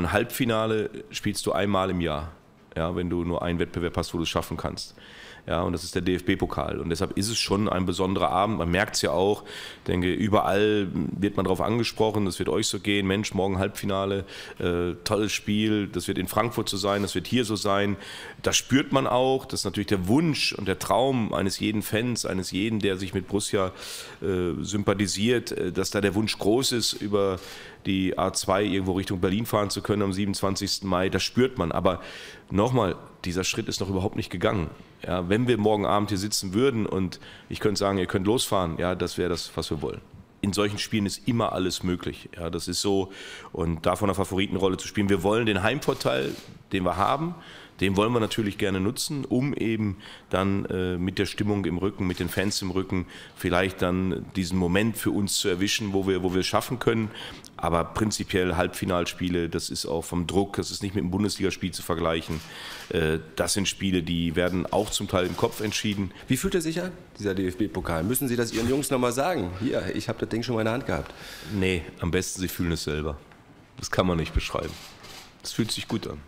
Ein Halbfinale spielst du einmal im Jahr, ja, wenn du nur einen Wettbewerb hast, wo du es schaffen kannst. Ja, und das ist der DFB-Pokal. Und deshalb ist es schon ein besonderer Abend. Man merkt es ja auch. Ich denke, überall wird man darauf angesprochen. Das wird euch so gehen. Mensch, morgen Halbfinale, äh, tolles Spiel. Das wird in Frankfurt so sein. Das wird hier so sein. Das spürt man auch. Das ist natürlich der Wunsch und der Traum eines jeden Fans, eines jeden, der sich mit Borussia äh, sympathisiert, äh, dass da der Wunsch groß ist, über die A2 irgendwo Richtung Berlin fahren zu können am 27. Mai. Das spürt man. Aber nochmal, dieser Schritt ist noch überhaupt nicht gegangen. Ja, wenn wir morgen Abend hier sitzen würden und ich könnte sagen, ihr könnt losfahren, ja, das wäre das, was wir wollen. In solchen Spielen ist immer alles möglich. Ja, das ist so. Und davon eine Favoritenrolle zu spielen. Wir wollen den Heimvorteil, den wir haben, den wollen wir natürlich gerne nutzen, um eben dann äh, mit der Stimmung im Rücken, mit den Fans im Rücken vielleicht dann diesen Moment für uns zu erwischen, wo wir, wo wir es schaffen können. Aber prinzipiell Halbfinalspiele, das ist auch vom Druck, das ist nicht mit einem Bundesligaspiel zu vergleichen. Äh, das sind Spiele, die werden auch zum Teil im Kopf entschieden. Wie fühlt er sich an, dieser DFB-Pokal? Müssen Sie das Ihren Jungs nochmal sagen? Hier, ich habe das Ding schon mal in der Hand gehabt. Nee, am besten, Sie fühlen es selber. Das kann man nicht beschreiben. Es fühlt sich gut an.